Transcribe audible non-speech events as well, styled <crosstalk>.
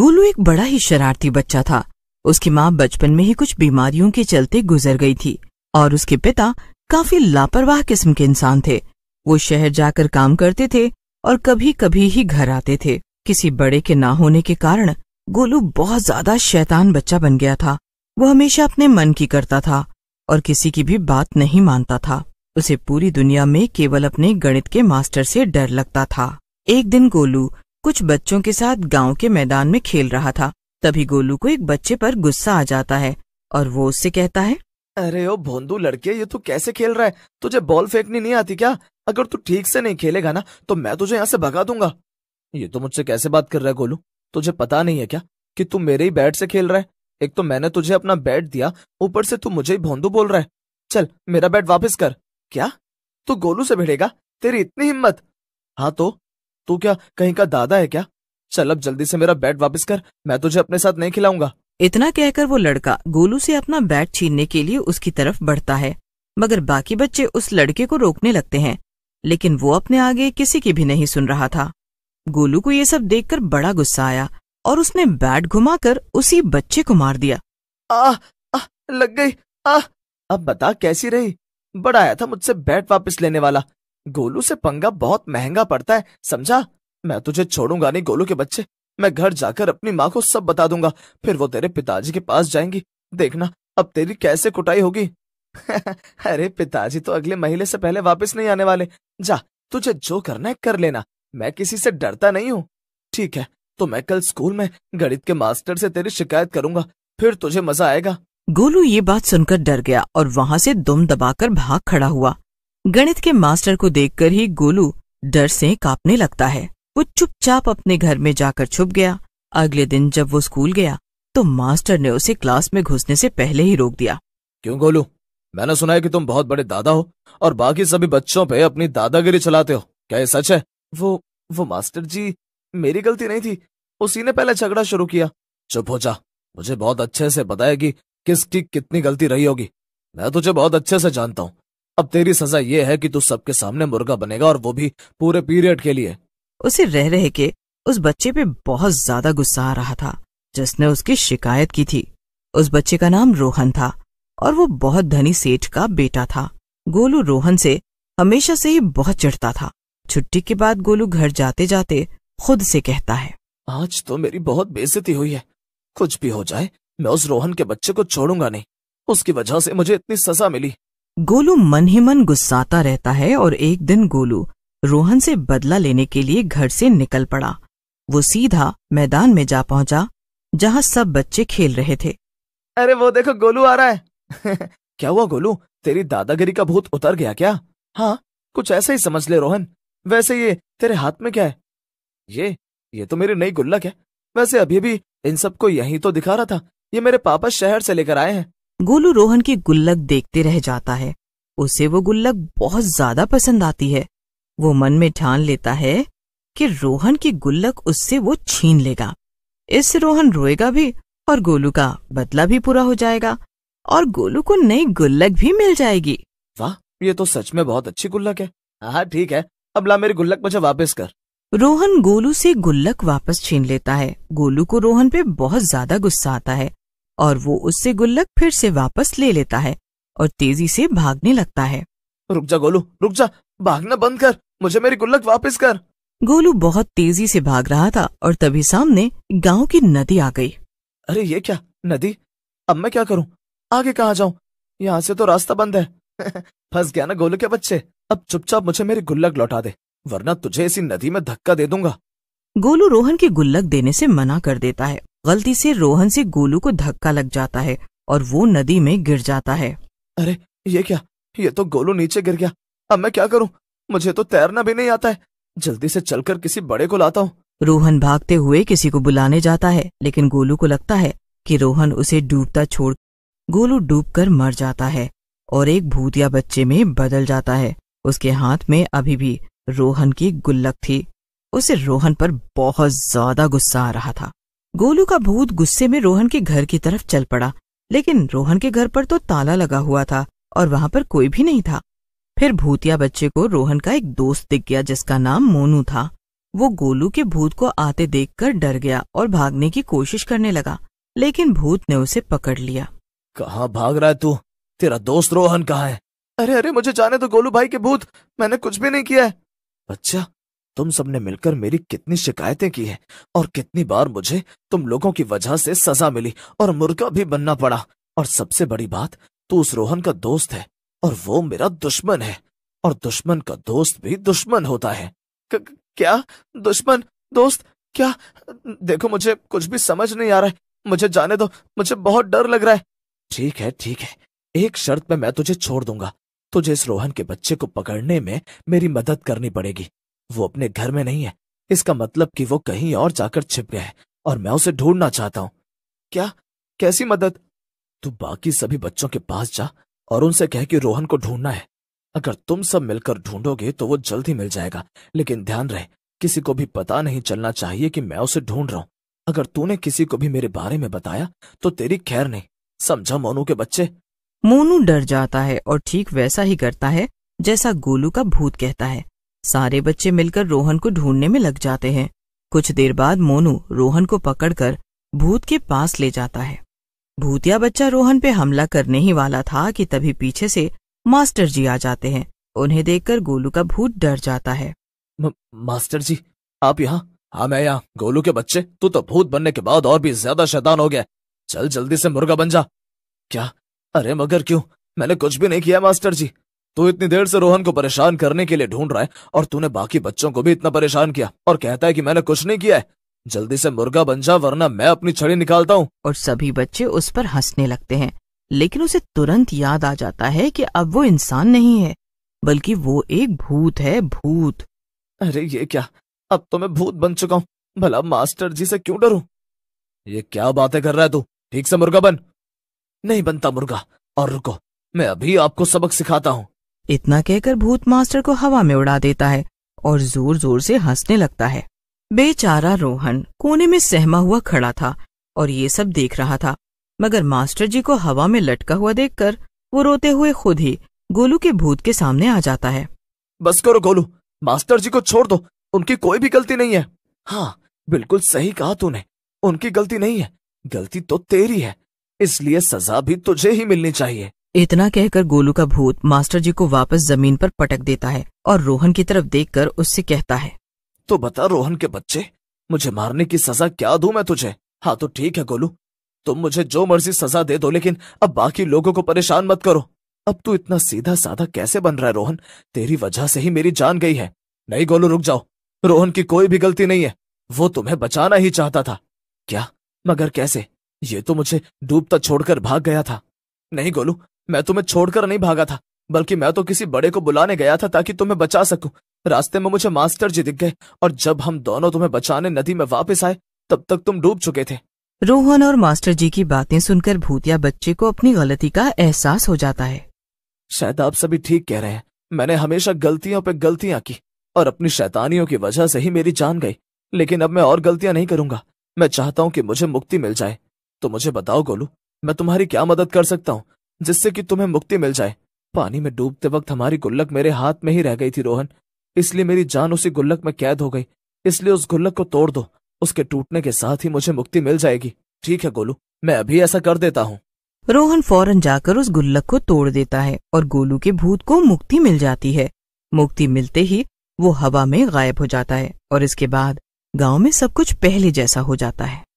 गोलू एक बड़ा ही शरारती बच्चा था उसकी माँ बचपन में ही कुछ बीमारियों के चलते गुजर गई थी और उसके पिता काफी लापरवाह किस्म के इंसान थे वो शहर जाकर काम करते थे और कभी कभी ही घर आते थे किसी बड़े के ना होने के कारण गोलू बहुत ज्यादा शैतान बच्चा बन गया था वो हमेशा अपने मन की करता था और किसी की भी बात नहीं मानता था उसे पूरी दुनिया में केवल अपने गणित के मास्टर से डर लगता था एक दिन गोलू कुछ बच्चों के साथ गांव के मैदान में खेल रहा था तभी गोलू को एक बच्चे पर गुस्सा आ जाता है और वो उससे कहता है अरे ओ भोंदू लड़के ये तू कैसे खेल रहा है तुझे बॉल फेंकनी नहीं आती क्या अगर तू ठीक से नहीं खेलेगा ना तो मैं तुझे यहाँ से भगा दूंगा ये तो मुझसे कैसे बात कर रहा है गोलू तुझे पता नहीं है क्या कि तू मेरे ही बैट से खेल रहा है एक तो मैंने तुझे अपना बैट दिया ऊपर से तू मुझे ही भोंदू बोल रहा है चल मेरा बैट वापस कर क्या तू गोलू से भिड़ेगा तेरी इतनी हिम्मत हाँ तो तू क्या कहीं का दादा है क्या चल अब जल्दी से मेरा बैट वापस कर मैं तुझे अपने साथ नहीं खिलाऊंगा इतना कहकर वो लड़का गोलू से अपना बैट छीनने के लिए उसकी तरफ बढ़ता है मगर बाकी बच्चे उस लड़के को रोकने लगते हैं लेकिन वो अपने आगे किसी की भी नहीं सुन रहा था गोलू को ये सब देखकर बड़ा गुस्सा आया और उसने बैट घुमाकर उसी बच्चे को मार दिया आ, आ लग गई अब बता कैसी रही बड़ा आया था मुझसे बैट वापस लेने वाला गोलू से पंगा बहुत महंगा पड़ता है समझा मैं तुझे छोड़ूंगा नहीं गोलू के बच्चे मैं घर जाकर अपनी माँ को सब बता दूंगा फिर वो तेरे पिताजी के पास जाएंगी देखना अब तेरी कैसे कुटाई होगी <laughs> अरे पिताजी तो अगले महीने से पहले वापस नहीं आने वाले जा तुझे जो करना है कर लेना मैं किसी से डरता नहीं हूँ ठीक है तो मैं कल स्कूल में गणित के मास्टर से तेरी शिकायत करूंगा फिर तुझे मजा आएगा गोलू ये बात सुनकर डर गया और वहाँ से दुम दबाकर भाग खड़ा हुआ गणित के मास्टर को देखकर ही गोलू डर से कांपने लगता है वो चुपचाप अपने घर में जाकर छुप गया अगले दिन जब वो स्कूल गया तो मास्टर ने उसे क्लास में घुसने से पहले ही रोक दिया क्यों गोलू मैंने सुना है कि तुम बहुत बड़े दादा हो और बाकी सभी बच्चों पे अपनी दादागिरी चलाते हो क्या ये सच है वो वो मास्टर जी मेरी गलती नहीं थी उसी ने पहले झगड़ा शुरू किया चुप हो जा मुझे बहुत अच्छे से बताएगी कि किसकी कितनी गलती रही होगी मैं तुझे बहुत अच्छे से जानता हूँ अब तेरी सजा ये है कि तू सबके सामने मुर्गा बनेगा और वो भी पूरे पीरियड के लिए उसे रह रहे के उस बच्चे पे बहुत ज्यादा गुस्सा आ रहा था जिसने उसकी शिकायत की थी उस बच्चे का नाम रोहन था और वो बहुत धनी सेठ का बेटा था गोलू रोहन से हमेशा से ही बहुत चिढ़ता था छुट्टी के बाद गोलू घर जाते जाते खुद से कहता है आज तो मेरी बहुत बेइज्जती हुई है कुछ भी हो जाए मैं उस रोहन के बच्चे को छोड़ूंगा नहीं उसकी वजह से मुझे इतनी सजा मिली गोलू मन ही मन गुस्साता रहता है और एक दिन गोलू रोहन से बदला लेने के लिए घर से निकल पड़ा वो सीधा मैदान में जा पहुंचा जहां सब बच्चे खेल रहे थे अरे वो देखो गोलू आ रहा है <laughs> क्या हुआ गोलू तेरी दादागिरी का भूत उतर गया क्या हाँ कुछ ऐसा ही समझ ले रोहन वैसे ये तेरे हाथ में क्या है ये ये तो मेरी नई गुल्लक है वैसे अभी भी इन सबको यही तो दिखा रहा था ये मेरे पापा शहर से लेकर आए हैं गोलू रोहन की गुल्लक देखते रह जाता है उसे वो गुल्लक बहुत ज्यादा पसंद आती है वो मन में ठान लेता है कि रोहन की गुल्लक उससे वो छीन लेगा इससे रोहन रोएगा भी और गोलू का बदला भी पूरा हो जाएगा और गोलू को नई गुल्लक भी मिल जाएगी वाह ये तो सच में बहुत अच्छी गुल्लक है हाँ, हाँ ठीक है अब ला मेरी गुल्लक मुझे वापस कर रोहन गोलू से गुल्लक वापस छीन लेता है गोलू को रोहन पे बहुत ज्यादा गुस्सा आता है और वो उससे गुल्लक फिर से वापस ले लेता है और तेजी से भागने लगता है रुक जा गोलू रुक जा भागना बंद कर मुझे मेरी गुल्लक वापस कर गोलू बहुत तेजी से भाग रहा था और तभी सामने गांव की नदी आ गई अरे ये क्या नदी अब मैं क्या करूं आगे कहाँ जाऊं यहाँ से तो रास्ता बंद है <laughs> फंस गया ना गोलू के बच्चे अब चुपचाप मुझे मेरी गुल्लक लौटा दे वरना तुझे इसी नदी में धक्का दे दूंगा गोलू रोहन की गुल्लक देने से मना कर देता है गलती से रोहन से गोलू को धक्का लग जाता है और वो नदी में गिर जाता है अरे ये क्या ये तो गोलू नीचे गिर गया अब मैं क्या करूँ मुझे तो तैरना भी नहीं आता है जल्दी से चलकर किसी बड़े को लाता हूँ रोहन भागते हुए किसी को बुलाने जाता है लेकिन गोलू को लगता है कि रोहन उसे डूबता छोड़ गोलू डूबकर मर जाता है और एक भूतिया बच्चे में बदल जाता है उसके हाथ में अभी भी रोहन की गुल्लक थी उसे रोहन पर बहुत ज्यादा गुस्सा आ रहा था गोलू का भूत गुस्से में रोहन के घर की तरफ चल पड़ा लेकिन रोहन के घर पर तो ताला लगा हुआ था और वहां पर कोई भी नहीं था फिर भूतिया बच्चे को रोहन का एक दोस्त दिख गया जिसका नाम मोनू था वो गोलू के भूत को आते देखकर डर गया और भागने की कोशिश करने लगा लेकिन भूत ने उसे पकड़ लिया कहाँ भाग रहा है तू तेरा दोस्त रोहन कहाँ है अरे अरे मुझे जाने तो गोलू भाई के भूत मैंने कुछ भी नहीं किया है अच्छा तुम सबने मिलकर मेरी कितनी शिकायतें की है और कितनी बार मुझे तुम लोगों की वजह से सजा मिली और मुर्गा भी बनना पड़ा और सबसे बड़ी बात तू उस रोहन का दोस्त है और वो मेरा दुश्मन है और दुश्मन का दोस्त भी दुश्मन होता है क- क्या दुश्मन दोस्त क्या देखो मुझे कुछ भी समझ नहीं आ रहा है मुझे जाने दो मुझे बहुत डर लग रहा है ठीक है ठीक है एक शर्त में मैं तुझे छोड़ दूंगा तुझे इस रोहन के बच्चे को पकड़ने में मेरी मदद करनी पड़ेगी वो अपने घर में नहीं है इसका मतलब कि वो कहीं और जाकर छिप गया है और मैं उसे ढूंढना चाहता हूँ क्या कैसी मदद तू बाकी सभी बच्चों के पास जा और उनसे कह कि रोहन को ढूंढना है अगर तुम सब मिलकर ढूंढोगे तो वो जल्द ही मिल जाएगा लेकिन ध्यान रहे किसी को भी पता नहीं चलना चाहिए कि मैं उसे ढूंढ रहा हूँ अगर तूने किसी को भी मेरे बारे में बताया तो तेरी खैर नहीं समझा मोनू के बच्चे मोनू डर जाता है और ठीक वैसा ही करता है जैसा गोलू का भूत कहता है सारे बच्चे मिलकर रोहन को ढूंढने में लग जाते हैं कुछ देर बाद मोनू रोहन को पकड़कर भूत के पास ले जाता है भूतिया बच्चा रोहन पे हमला करने ही वाला था कि तभी पीछे से मास्टर जी आ जाते हैं उन्हें देखकर गोलू का भूत डर जाता है मास्टर जी आप यहाँ हाँ मैं यहाँ गोलू के बच्चे तू तो भूत बनने के बाद और भी ज्यादा शैतान हो गया चल जल्दी से मुर्गा बन जा क्या अरे मगर क्यों मैंने कुछ भी नहीं किया मास्टर जी तू इतनी देर से रोहन को परेशान करने के लिए ढूंढ रहा है और तूने बाकी बच्चों को भी इतना परेशान किया और कहता है कि मैंने कुछ नहीं किया है जल्दी से मुर्गा बन जा वरना मैं अपनी छड़ी निकालता हूँ और सभी बच्चे उस पर हंसने लगते हैं लेकिन उसे तुरंत याद आ जाता है कि अब वो इंसान नहीं है बल्कि वो एक भूत है भूत अरे ये क्या अब तो मैं भूत बन चुका हूँ भला मास्टर जी से क्यों डरू ये क्या बातें कर रहा है तू ठीक से मुर्गा बन नहीं बनता मुर्गा और रुको मैं अभी आपको सबक सिखाता हूँ इतना कहकर भूत मास्टर को हवा में उड़ा देता है और जोर जोर से हंसने लगता है बेचारा रोहन कोने में सहमा हुआ खड़ा था और ये सब देख रहा था मगर मास्टर जी को हवा में लटका हुआ देखकर वो रोते हुए खुद ही गोलू के भूत के सामने आ जाता है बस करो गोलू मास्टर जी को छोड़ दो उनकी कोई भी गलती नहीं है हाँ बिल्कुल सही कहा तूने उनकी गलती नहीं है गलती तो तेरी है इसलिए सजा भी तुझे ही मिलनी चाहिए इतना कहकर गोलू का भूत मास्टर जी को वापस जमीन पर पटक देता है और रोहन की तरफ देखकर उससे कहता है तो बता रोहन के बच्चे मुझे मारने की सजा क्या दू मैं तुझे हाँ तो ठीक है गोलू तुम मुझे जो मर्जी सजा दे दो लेकिन अब बाकी लोगों को परेशान मत करो अब तू इतना सीधा साधा कैसे बन रहा है रोहन तेरी वजह से ही मेरी जान गई है नहीं गोलू रुक जाओ रोहन की कोई भी गलती नहीं है वो तुम्हें बचाना ही चाहता था क्या मगर कैसे ये तो मुझे डूबता छोड़कर भाग गया था नहीं गोलू मैं तुम्हें छोड़कर नहीं भागा था बल्कि मैं तो किसी बड़े को बुलाने गया था ताकि तुम्हें बचा सकूं रास्ते में मुझे मास्टर जी दिख गए और जब हम दोनों तुम्हें बचाने नदी में वापस आए तब तक तुम डूब चुके थे रोहन और मास्टर जी की बातें सुनकर भूतिया बच्चे को अपनी गलती का एहसास हो जाता है शायद आप सभी ठीक कह रहे हैं मैंने हमेशा गलतियों पर गलतियां की और अपनी शैतानियों की वजह से ही मेरी जान गई लेकिन अब मैं और गलतियां नहीं करूंगा मैं चाहता हूँ कि मुझे मुक्ति मिल जाए तो मुझे बताओ गोलू मैं तुम्हारी क्या मदद कर सकता हूँ जिससे कि तुम्हें मुक्ति मिल जाए पानी में डूबते वक्त हमारी गुल्लक मेरे हाथ में ही रह गई थी रोहन इसलिए मेरी जान उसी गुल्लक में कैद हो गई इसलिए उस गुल्लक को तोड़ दो उसके टूटने के साथ ही मुझे मुक्ति मिल जाएगी ठीक है गोलू मैं अभी ऐसा कर देता हूँ रोहन फौरन जाकर उस गुल्लक को तोड़ देता है और गोलू के भूत को मुक्ति मिल जाती है मुक्ति मिलते ही वो हवा में गायब हो जाता है और इसके बाद गांव में सब कुछ पहले जैसा हो जाता है